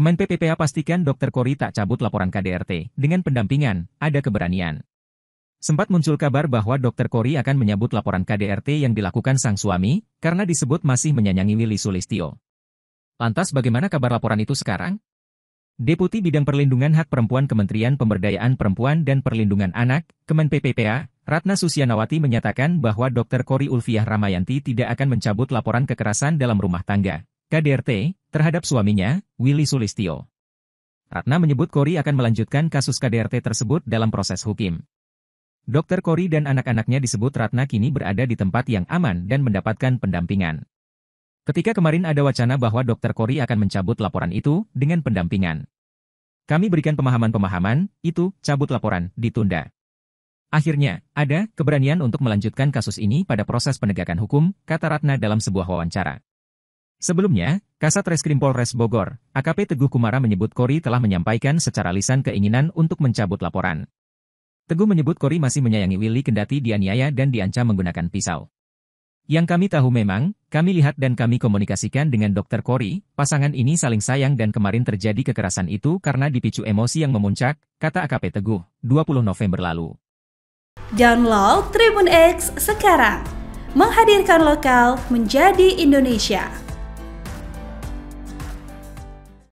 Kemen PPPA pastikan Dr. Kori tak cabut laporan KDRT, dengan pendampingan, ada keberanian. Sempat muncul kabar bahwa Dr. Kori akan menyambut laporan KDRT yang dilakukan sang suami, karena disebut masih menyanyangi Willy Sulistio. Lantas bagaimana kabar laporan itu sekarang? Deputi Bidang Perlindungan Hak Perempuan Kementerian Pemberdayaan Perempuan dan Perlindungan Anak, Kemen PPPA, Ratna Susianawati menyatakan bahwa Dr. Kori Ulfiah Ramayanti tidak akan mencabut laporan kekerasan dalam rumah tangga, KDRT, terhadap suaminya, Willy Sulistio. Ratna menyebut Kori akan melanjutkan kasus KDRT tersebut dalam proses hukum. Dokter Kori dan anak-anaknya disebut Ratna kini berada di tempat yang aman dan mendapatkan pendampingan. Ketika kemarin ada wacana bahwa Dokter Kori akan mencabut laporan itu dengan pendampingan. Kami berikan pemahaman-pemahaman, itu, cabut laporan, ditunda. Akhirnya, ada keberanian untuk melanjutkan kasus ini pada proses penegakan hukum, kata Ratna dalam sebuah wawancara. Sebelumnya, Kasat Reskrim Polres Bogor, AKP Teguh Kumara menyebut Kori telah menyampaikan secara lisan keinginan untuk mencabut laporan. Teguh menyebut Kori masih menyayangi Willy kendati dianiaya dan diancam menggunakan pisau. Yang kami tahu memang, kami lihat dan kami komunikasikan dengan dokter Kori, pasangan ini saling sayang dan kemarin terjadi kekerasan itu karena dipicu emosi yang memuncak, kata AKP Teguh, 20 November lalu. Download Tribun X sekarang, menghadirkan lokal menjadi Indonesia.